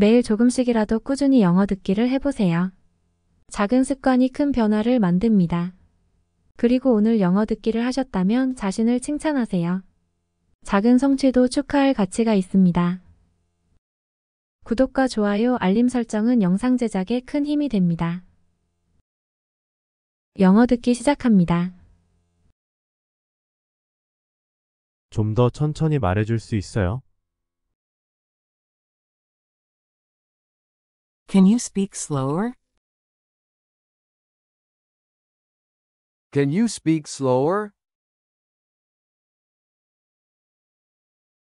매일 조금씩이라도 꾸준히 영어 듣기를 해보세요. 작은 습관이 큰 변화를 만듭니다. 그리고 오늘 영어 듣기를 하셨다면 자신을 칭찬하세요. 작은 성취도 축하할 가치가 있습니다. 구독과 좋아요, 알림 설정은 영상 제작에 큰 힘이 됩니다. 영어 듣기 시작합니다. 좀 더 천천히 말해줄 수 있어요? Can you speak slower? Can you speak slower?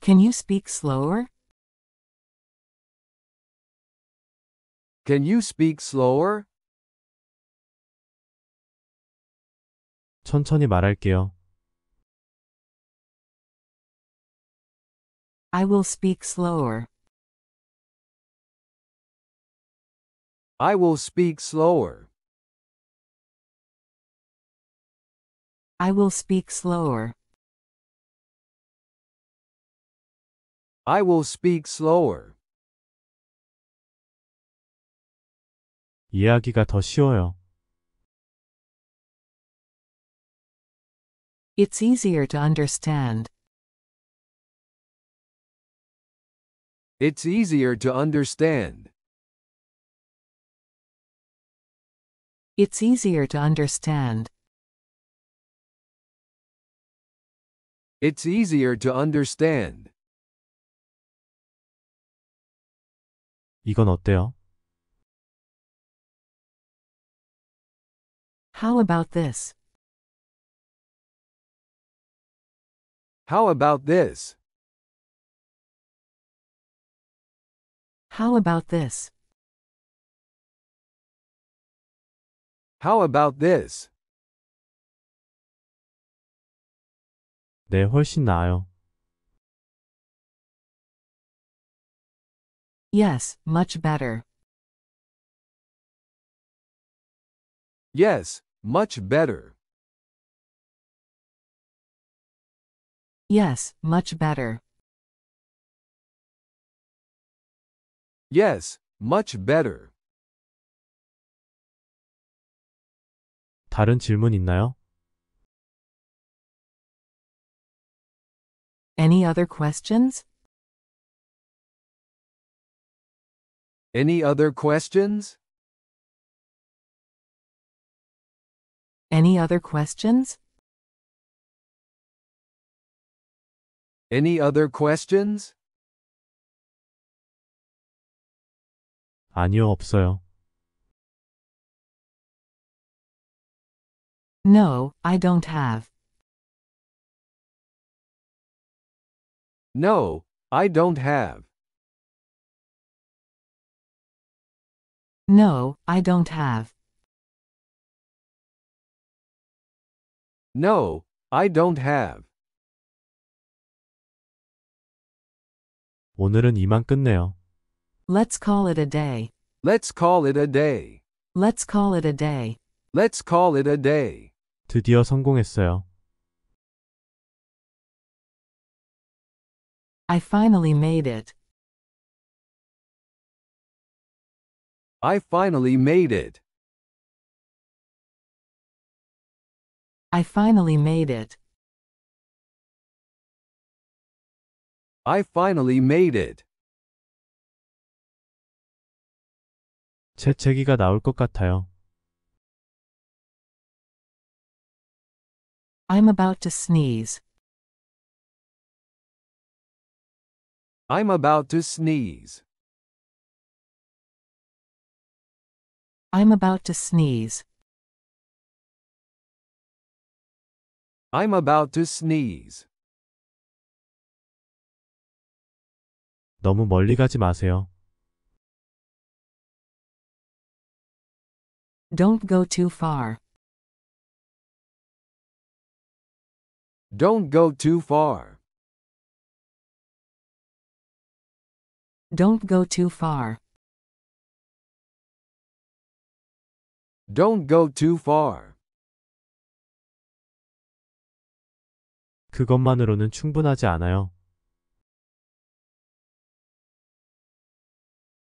Can you speak slower? Can you speak slower? 천천히 말할게요. I will speak slower. I will speak slower. I will speak slower. I will speak slower. 이야기가 더 쉬워요. It's easier to understand. It's easier to understand. It's easier to understand. It's easier to understand. 이건 어때요? How about this? How about this? How about this? How about this? 네, 훨씬 나아요. Yes, much better. Yes, much better. Yes, much better. Yes, much better. 다른 질문 있나요? Any other questions? Any other questions? Any other questions? Any other questions? 아니요, 없어요. No, I don't have. No, I don't have. No, I don't have. No, I don't have. 오늘은 이만 끝내요. Let's call it a day. Let's call it a day. Let's call it a day. Let's call it a day. 드디어 성공했어요. I finally made it. I finally made it. I finally made it. I finally made it. 재채기가 나올 것 같아요. I'm about to sneeze. I'm about to sneeze. I'm about to sneeze. I'm about to sneeze. 너무 멀리 가지 마세요. Don't go too far. Don't go too far. Don't go too far. Don't go too far. 그것만으로는 충분하지 않아요.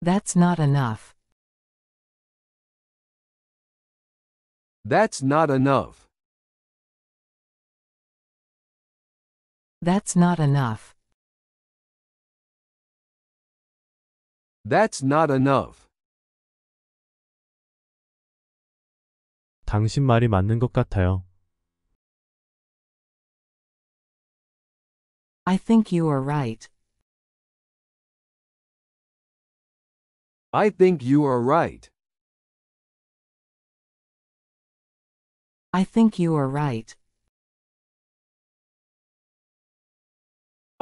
That's not enough. That's not enough. That's not enough. That's not enough. 당신 말이 맞는 것 같아요. I think you are right. I think you are right. I think you are right.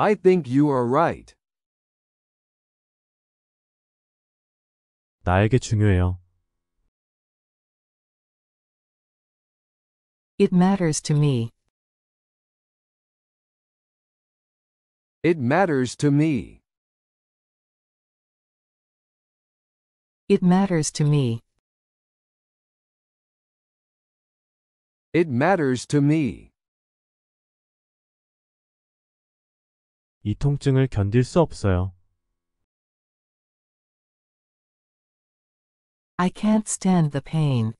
I think you are right. 나에게 중요해요. It matters to me. It matters to me. It matters to me. It matters to me. 이 통증을 견딜 수 없어요. I can't stand the pain.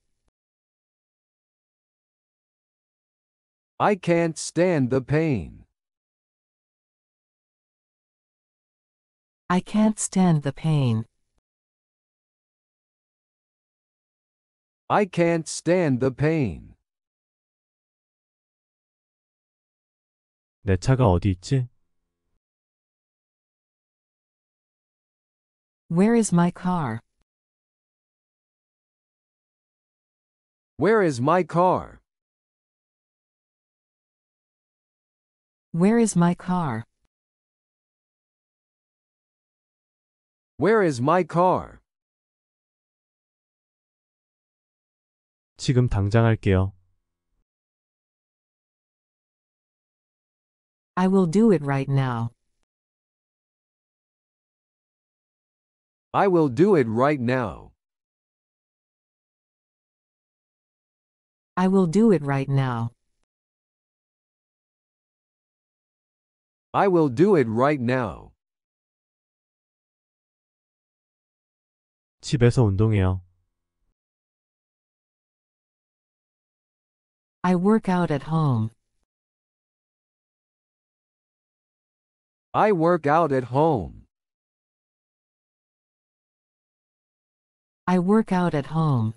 I can't stand the pain. I can't stand the pain. I can't stand the pain. 내 차가 어디 있지? Where is my car? Where is my car? Where is my car? Where is my car? 지금 당장 할게요. I will do it right now. I will do it right now. I will do it right now. I will do it right now. 집에서 운동해요. I work out at home. I work out at home. I work out at home.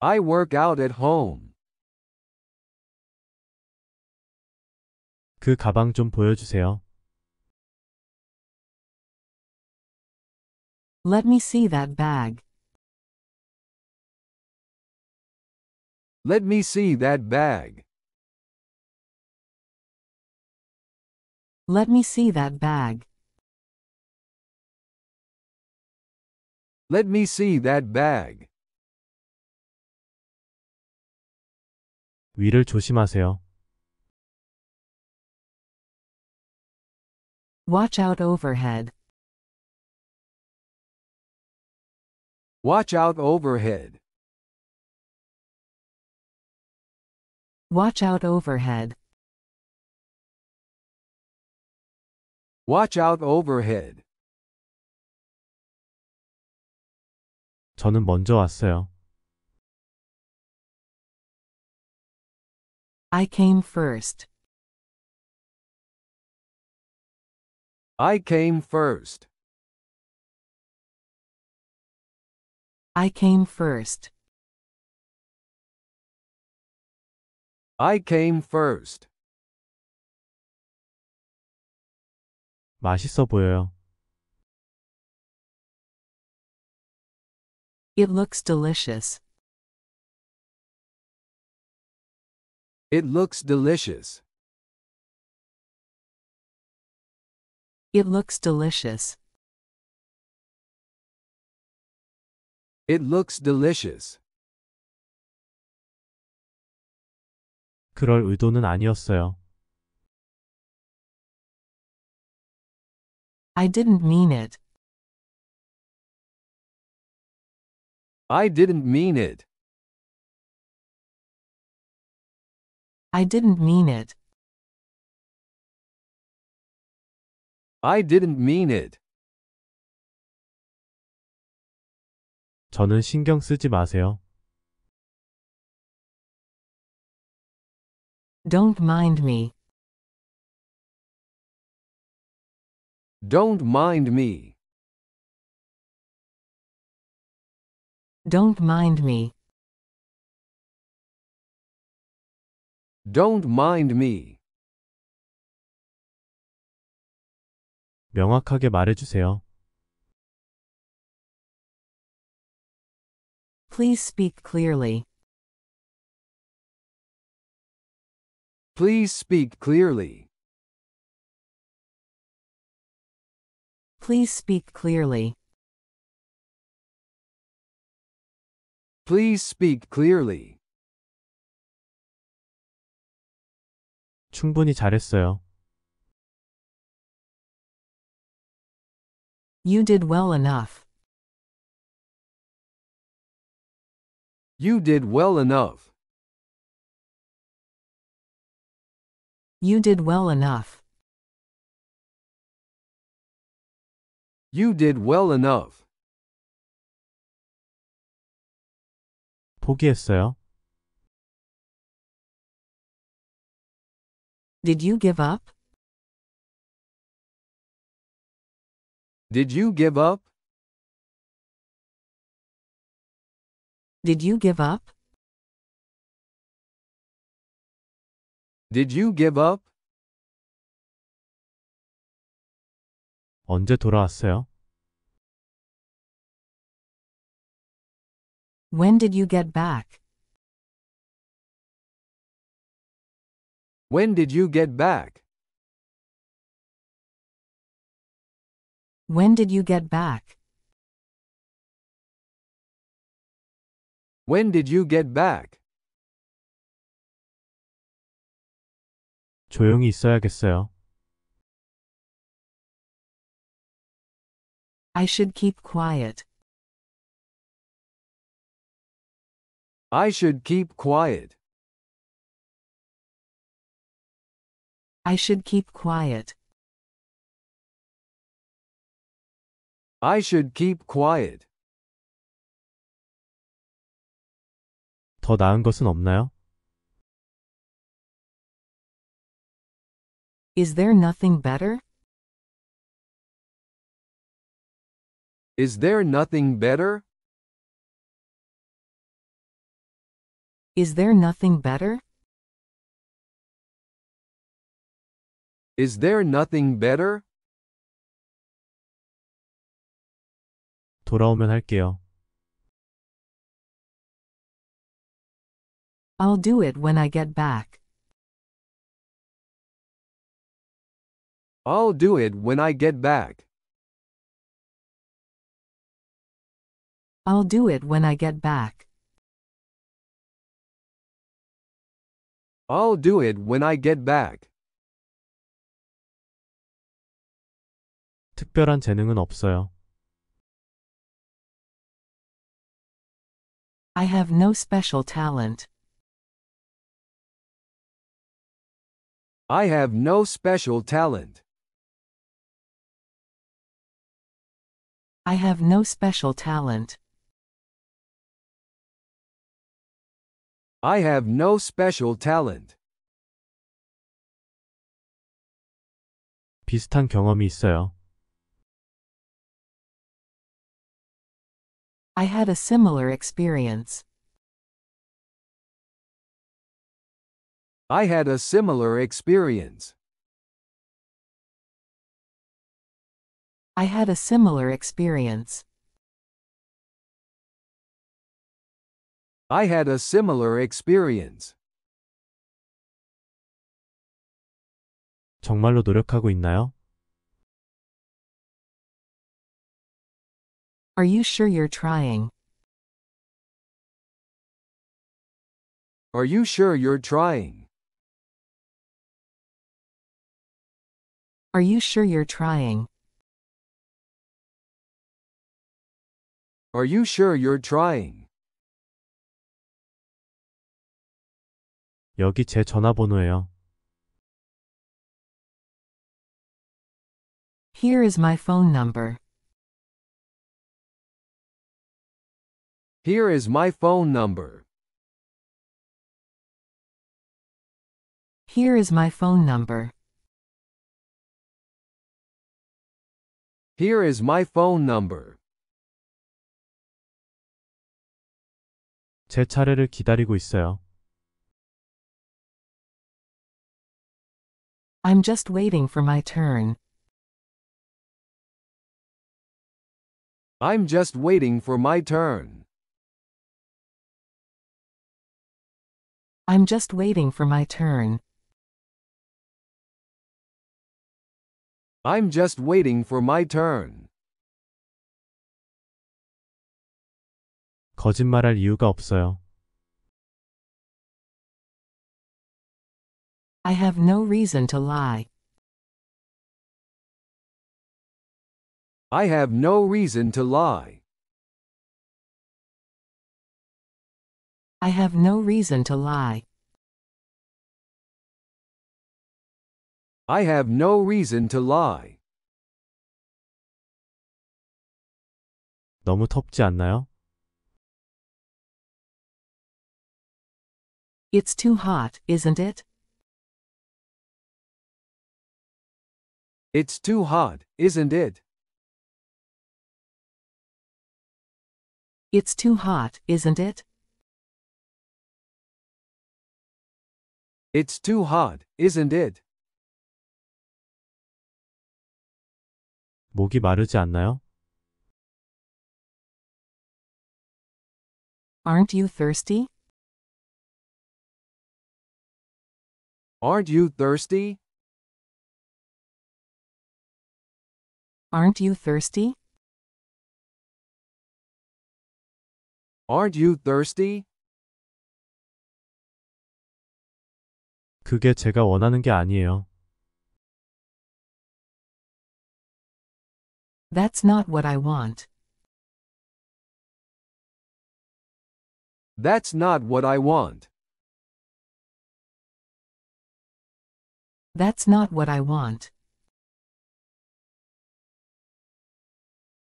I work out at home. 그 가방 좀 보여주세요. Let me see that bag. Let me see that bag. Let me see that bag. Let me see that bag. 위를 조심하세요. Watch out overhead. Watch out overhead. Watch out overhead. Watch out overhead. 저는 먼저 왔어요. I came first. I came first. I came first. I came first. 맛있어 보여요. It looks delicious. It looks delicious. It looks delicious. It looks delicious. 그럴 의도는 아니었어요. I didn't mean it. I didn't mean it. I didn't mean it. I didn't mean it. 저는 신경 쓰지 마세요. Don't mind me. Don't mind me. Don't mind me. Don't mind me. 명확하게 Please speak clearly. Please speak clearly. Please speak clearly. Please speak clearly. 충분히 잘했어요. You did well enough. You did well enough. You did well enough. You did well enough. 포기했어요? Did you give up? Did you give up? Did you give up? Did you give up? 언제 돌아왔어요? When did you get back? When did you get back? When did you get back? When did you get back? 조용히 있어야겠어요. I should keep quiet. I should keep quiet. I should keep quiet. I should keep quiet. 더 나은 것은 없나요? Is there nothing better? Is there nothing better? Is there nothing better? Is there nothing better? 돌아오면 할게요. I'll do it when I get back. I'll do it when I get back. I'll do it when I get back. I'll do it when I get back. 특별한 재능은 없어요. I have no special talent. I have no special talent. I have no special talent. I have no special talent. 비슷한 경험이 있어요. I had a similar experience. I had a similar experience. I had a similar experience. I had a similar experience. 정말로 노력하고 있나요? Are you sure you're trying? Are you sure you're trying? Are you sure you're trying? Are you sure you're trying? 여기 제 전화번호예요. Here is my phone number. Here is my phone number. Here is my phone number. Here is my phone number. 제 차례를 기다리고 있어요. I'm just waiting for my turn. I'm just waiting for my turn. I'm just waiting for my turn. I'm just waiting for my turn. 거짓말할 이유가 없어요. I have no reason to lie. I have no reason to lie. I have no reason to lie. I have no reason to lie. 너무 덥지 않나요? It's too hot, isn't it? It's too hot, isn't it? It's too hot, isn't it? It's too hot, isn't it? 목이 마르지 않나요? Aren't you thirsty? Aren't you thirsty? Aren't you thirsty? Aren't you thirsty? 그게 제가 원하는 게 아니에요. That's not what I want. That's not what I want. That's not what I want.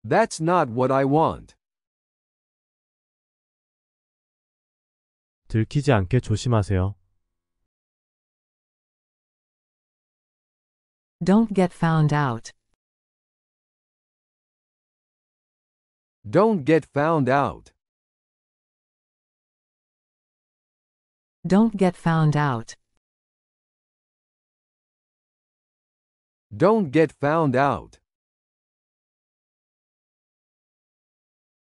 That's not what I want. 들키지 않게 조심하세요. Don't get found out. Don't get found out. Don't get found out. Don't get found out.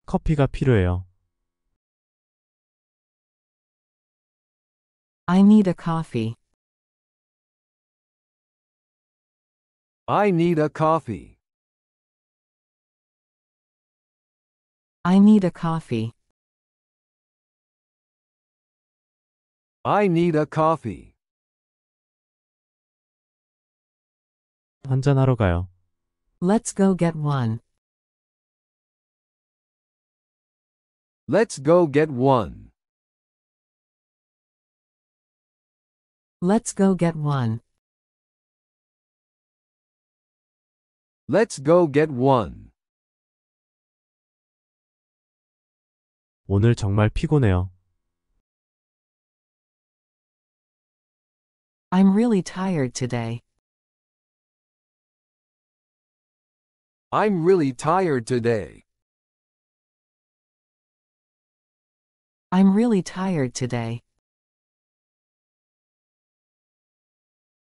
커피가 필요해요. I need a coffee. I need a coffee. I need a coffee. I need a coffee. 한잔하러 가요. Let's go get one. Let's go get one. Let's go get one. Let's go get one. 오늘 정말 피곤해요. I'm really tired today. I'm really tired today. I'm really tired today.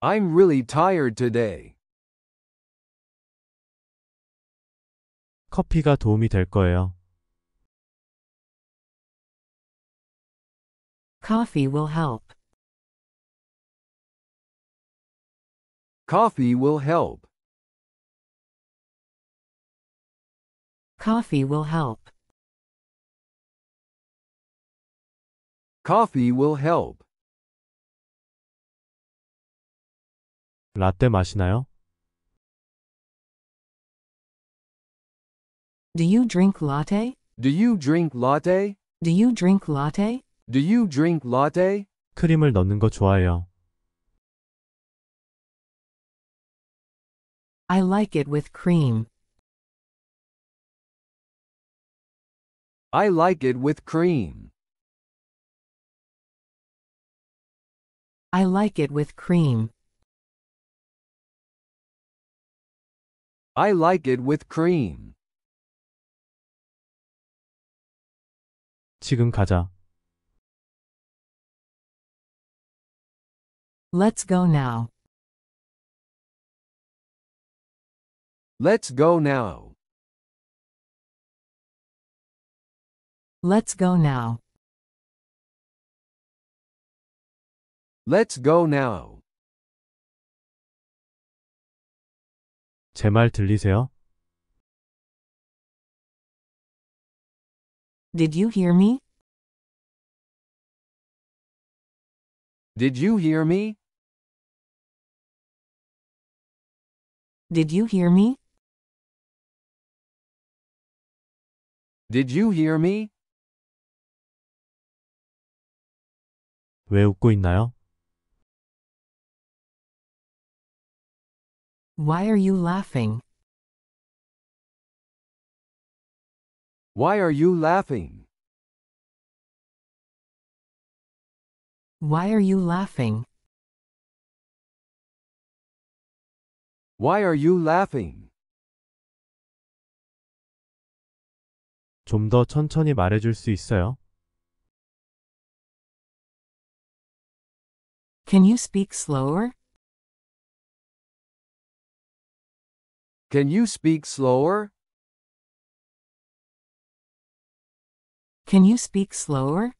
I'm really tired today. 커피가 도움이 될 거예요. Coffee will help. Coffee will help. Coffee will help. Coffee will help. 라떼 마시나요? Do you drink latte? Do you drink latte? Do you drink latte? Do you drink latte? 크림을 넣는 거 좋아해요. I like it with cream. I like it with cream. I like it with cream. I like it with cream. 지금 가자. Let's go now. Let's go now. Let's go now. Let's go now. 들리세요? Did you hear me? Did you hear me? Did you hear me? Did you hear me? 왜 웃고 있나요? Why are you laughing? Why are you laughing? Why are you laughing? Why are you laughing? 천천히 말해줄 수 있어요? Can you speak slower? Can you speak slower? Can you speak slower?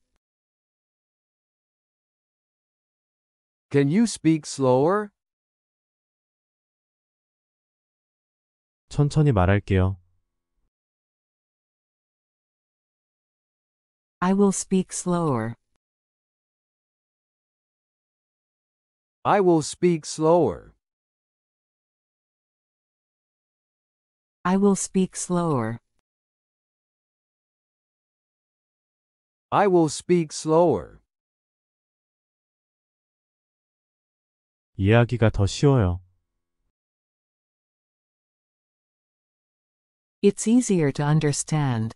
Can you speak slower? 천천히 말할게요. I will speak slower. I will speak slower. I will speak slower. I will speak slower. 이야기가 더 쉬워요. It's easier to understand.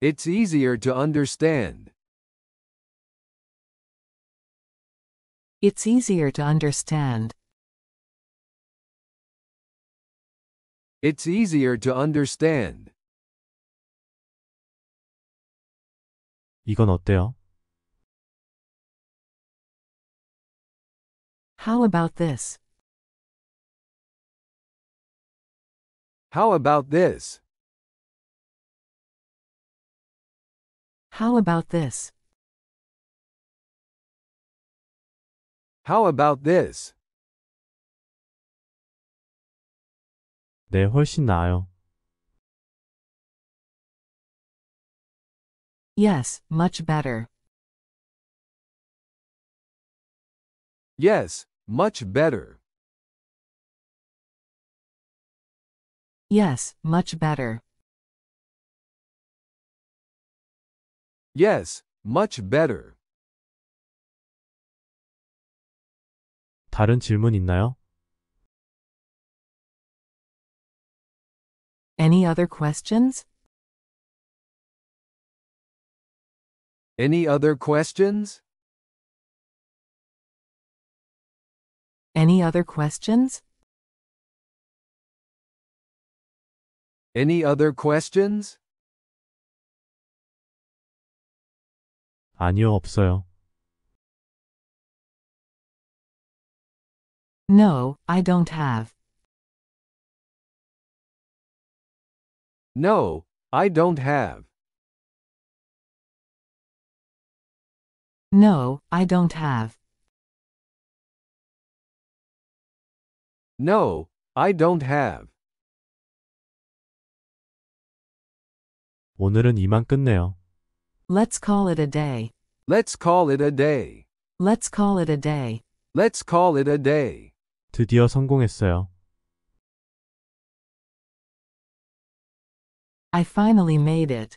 It's easier to understand. It's easier to understand. It's easier to understand. 이건 어때요? How about this? How about this? How about this? How about this? 네, 훨씬 나아요. Yes, much better. Yes, much better. Yes, much better. Yes, much better. 다른 질문 있나요? Any other questions? Any other questions? Any other questions? Any other questions? 아니요, 없어요. No, I don't have. No, I don't have. No, I don't have. No, I don't have. 오늘은 이만 끝내요. Let's call it a day. Let's call it a day. Let's call it a day. Let's call it a day. 드디어 성공했어요. I finally made it.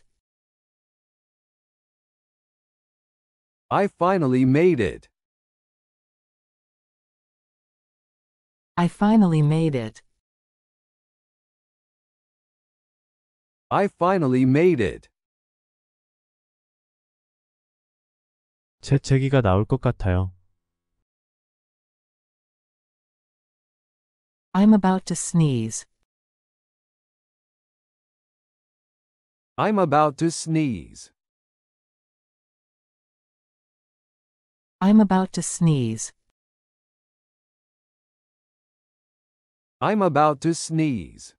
I finally made it. I finally made it. I finally made it. 재채기가 나올 것 같아요. I'm about to sneeze. I'm about to sneeze. I'm about to sneeze. I'm about to sneeze.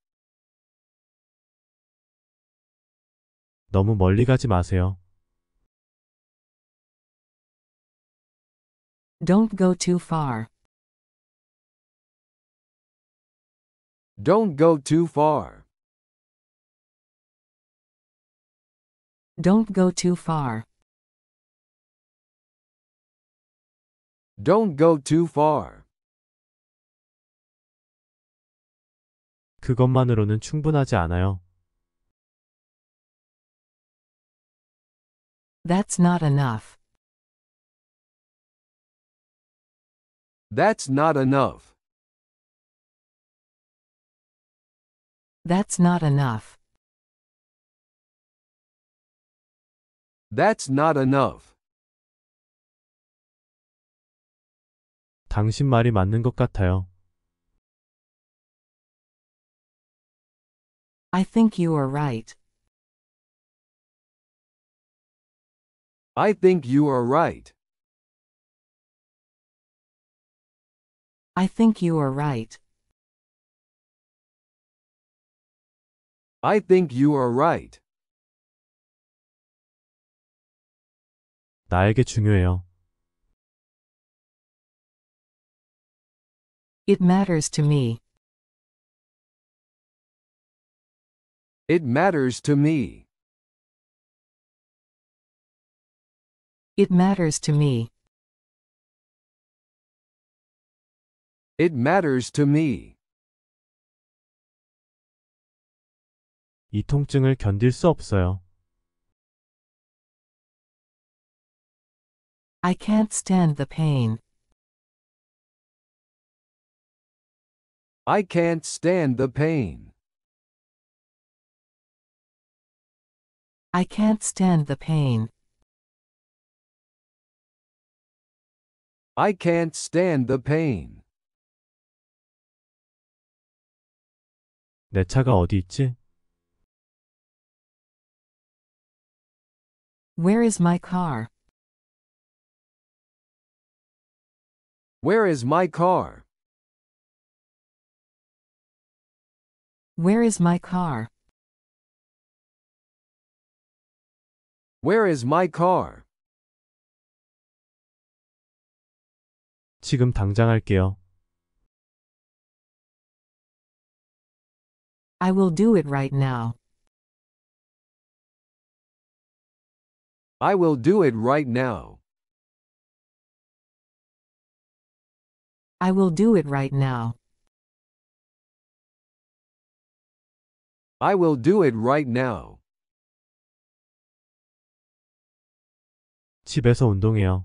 너무 멀리 가지 마세요. Don't go too far. Don't go too far. Don't go too far. Don't go too far. 그것만으로는 충분하지 않아요. That's not enough. That's not enough. That's not enough. That's not enough. 당신 말이 맞는 것 같아요. I think you are right. I think you are right. I think you are right. I think you are right. 나에게 중요해요. It matters to me. It matters to me. It matters to me. It matters to me. 이 통증을 견딜 수 없어요. I can't stand the pain. I can't stand the pain. I can't stand the pain. I can't stand the pain. 내 차가 어디 있지? Where is my car? Where is my car? Where is my car? Where is my car? 지금 당장 할게요. I will do it right now. I will do it right now. I will do it right now. I will do it right now. 집에서 운동해요.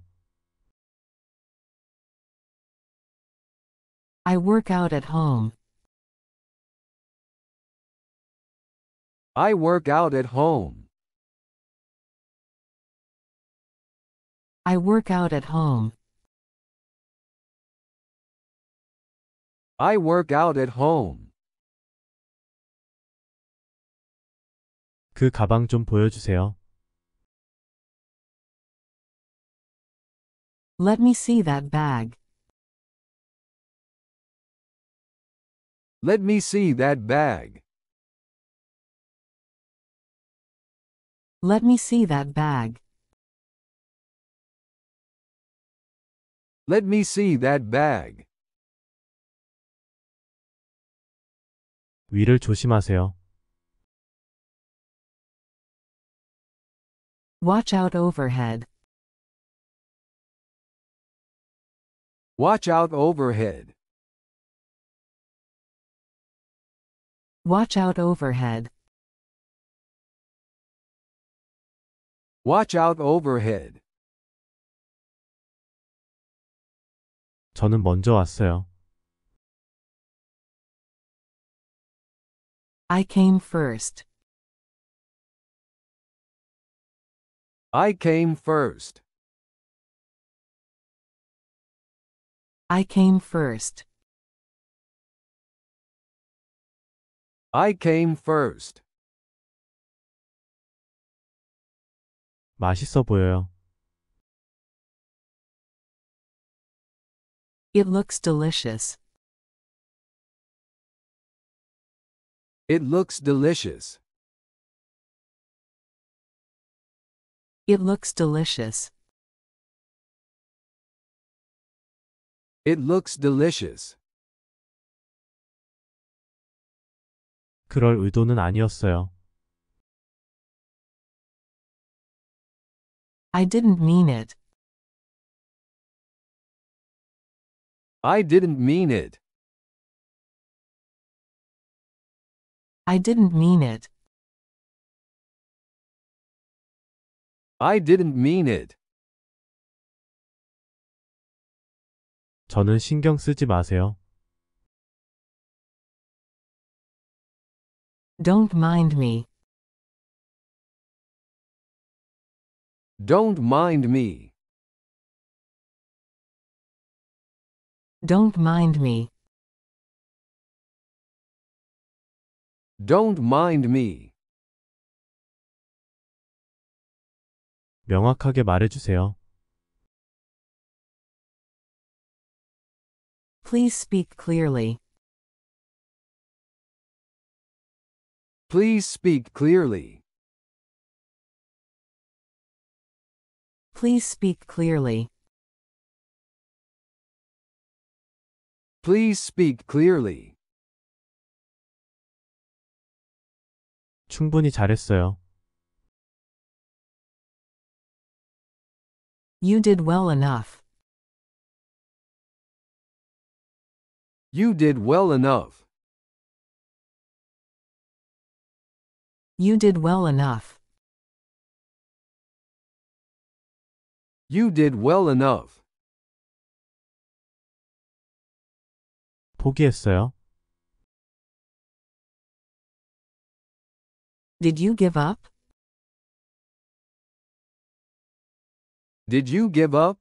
I work out at home. I work out at home. I work out at home. I work out at home. 그 가방 좀 보여주세요. Let me see that bag. Let me see that bag. Let me see that bag. Let me see that bag. 위를 조심하세요. Watch out overhead. Watch out overhead. Watch out overhead. Watch out overhead. 저는 먼저 왔어요. I came first. I came first. I came first. I came first. 맛있어 보여요. It looks delicious. It looks delicious. It looks delicious. It looks delicious. 그럴 의도는 아니었어요. I didn't mean it. I didn't mean it. I didn't mean it. I didn't mean it. 저는 신경 쓰지 마세요. Don't mind me. Don't mind me. Don't mind me. Don't mind me. 명확하게 말해주세요. Please speak clearly. Please speak clearly. Please speak clearly. Please speak clearly. 충분히 잘했어요. You did well enough. You did well enough. You did well enough. You did well enough. 포기했어요. Did you give up? Did you give up?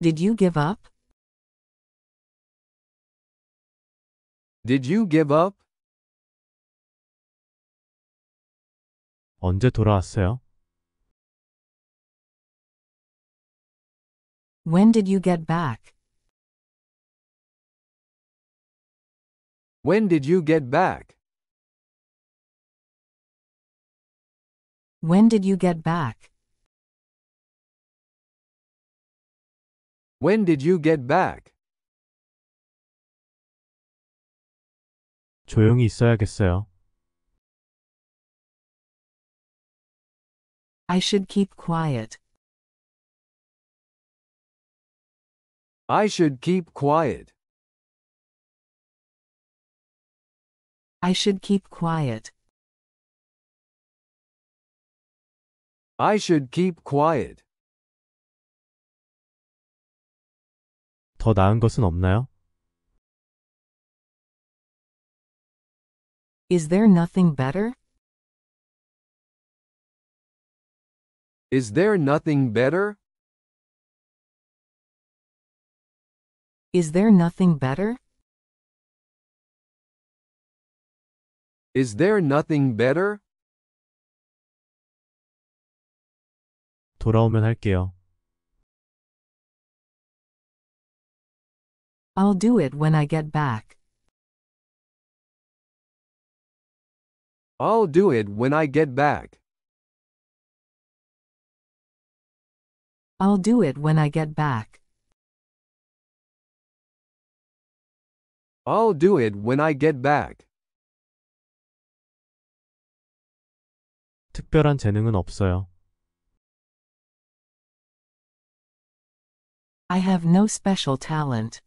Did you give up? Did you give up? 언제 돌아왔어요? When did you get back? When did you get back? When did you get back? When did you get back? 조용히 있어야겠어요. I should keep quiet. I should keep quiet. I should keep quiet. I should keep quiet. 더 나은 것은 없나요? Is there nothing better? Is there nothing better? Is there nothing better? Is there nothing better? 돌아오면 할게요. I'll do it when I get back. I'll do it when I get back. I'll do it when I get back. I'll do it when I get back. 특별한 재능은 없어요. I have no special talent.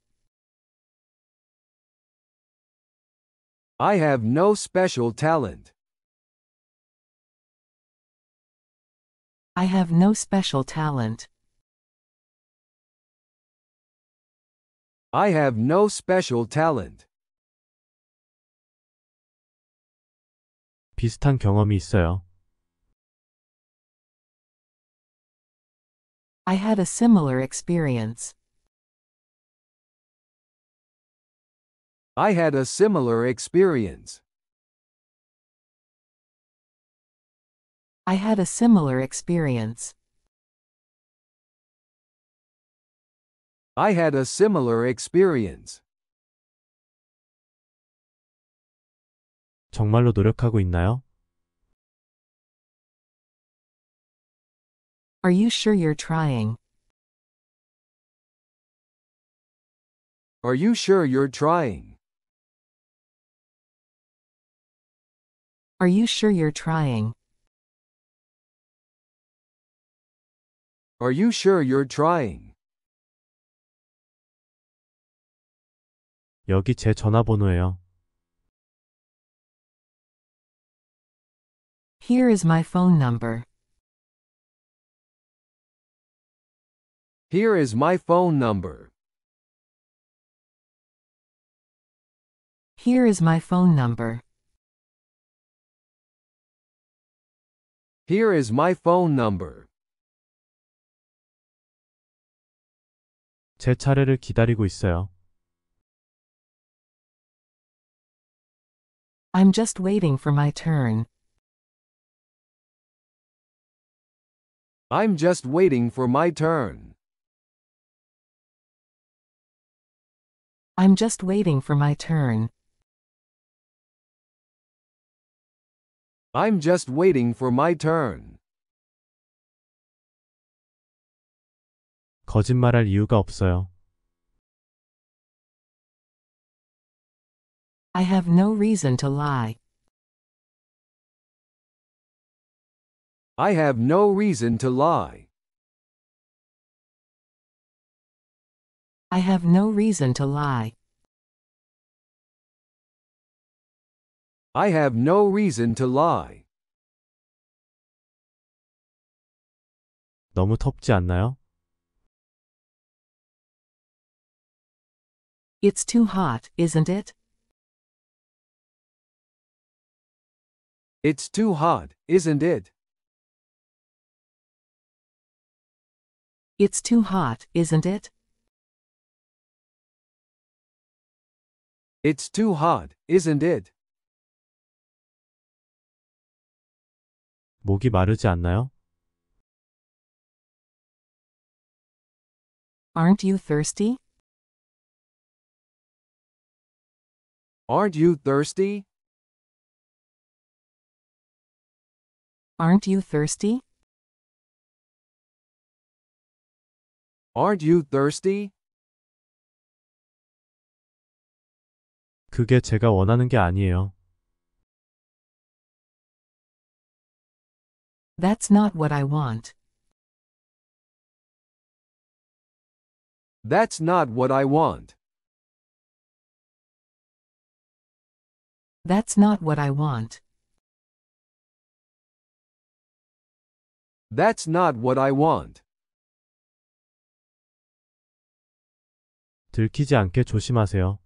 I have no special talent. I have no special talent. I have no special talent. 비슷한 경험이 있어요. I had a similar experience. I had a similar experience. I had a similar experience. I had a similar experience. 정말로 노력하고 있나요? Are you sure you're trying? Are you sure you're trying? Are you sure you're trying? Are you sure you're trying? 여기 제 전화번호예요. Here is my phone number. Here is my phone number. Here is my phone number. Here is my phone number. 제 차례를 기다리고 있어요. I'm just waiting for my turn. I'm just waiting for my turn. I'm just waiting for my turn. I'm just waiting for my turn. 거짓말할 이유가 없어요. I have no reason to lie. I have no reason to lie. I have no reason to lie. I have no reason to lie. 너무 덥지 않나요? It's too hot, isn't it? It's too hot, isn't it? It's too hot, isn't it? It's too hot, isn't it? 목이 마르지 않나요? Aren't you thirsty? Aren't you thirsty? Aren't you thirsty? Aren't you thirsty? 그게 제가 원하는 게 아니에요. That's not what I want. That's not what I want. That's not what I want. That's not what I want. 들키지 않게 조심하세요.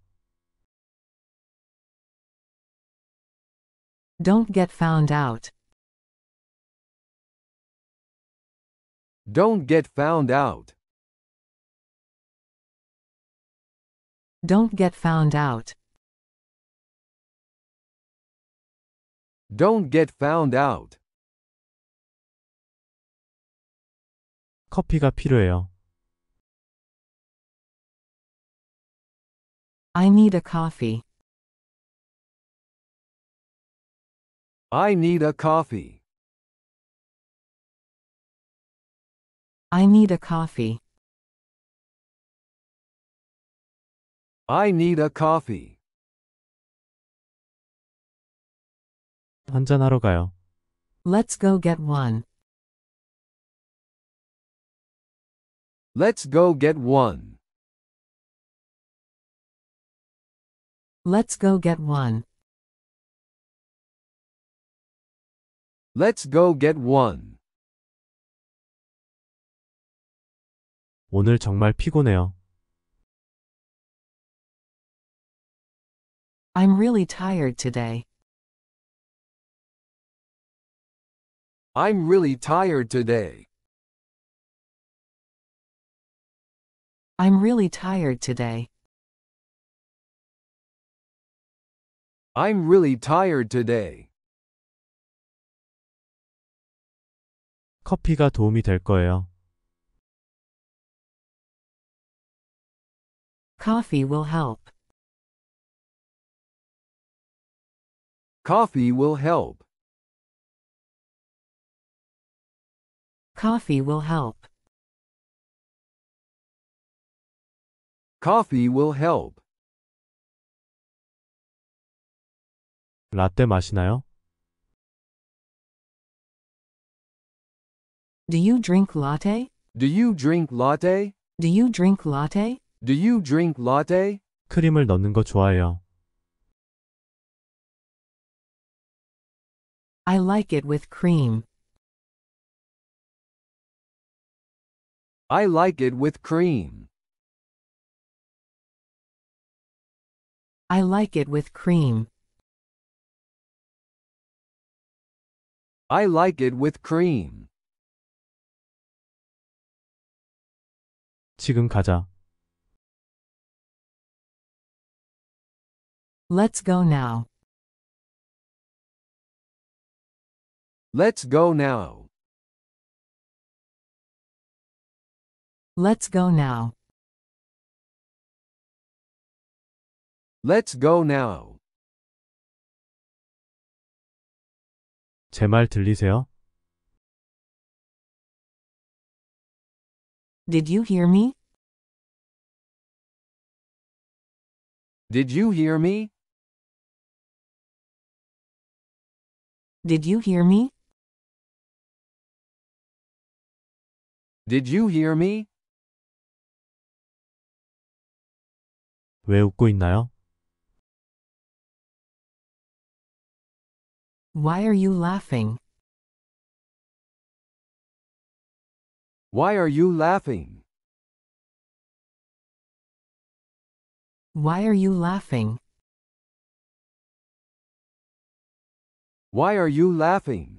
Don't get found out. Don't get found out. Don't get found out. Don't get found out. 커피가 필요해요. I need a coffee. I need a coffee. I need a coffee. I need a coffee. 한잔하러 가요. Let's go get one. Let's go get one. Let's go get one. Let's go get one. 오늘 정말 피곤해요. I'm really tired today. I'm really tired today. I'm really tired today. I'm really tired today. 커피가 도움이 될 거예요. Coffee will help. Coffee will help. Coffee will help. Coffee will help. 라떼 마시나요? Do you drink latte? Do you drink latte? Do you drink latte? Do you drink latte? 크림을 넣는 거 좋아해요. I like it with cream. I like it with cream. I like it with cream. I like it with cream. 지금 가자. Let's go now. Let's go now. Let's go now. Let's go now. 들리세요? Did you hear me? Did you hear me? Did you hear me? Did you hear me? 왜 웃고 있나요? Why are you laughing? Why are you laughing? Why are you laughing? Why are you laughing?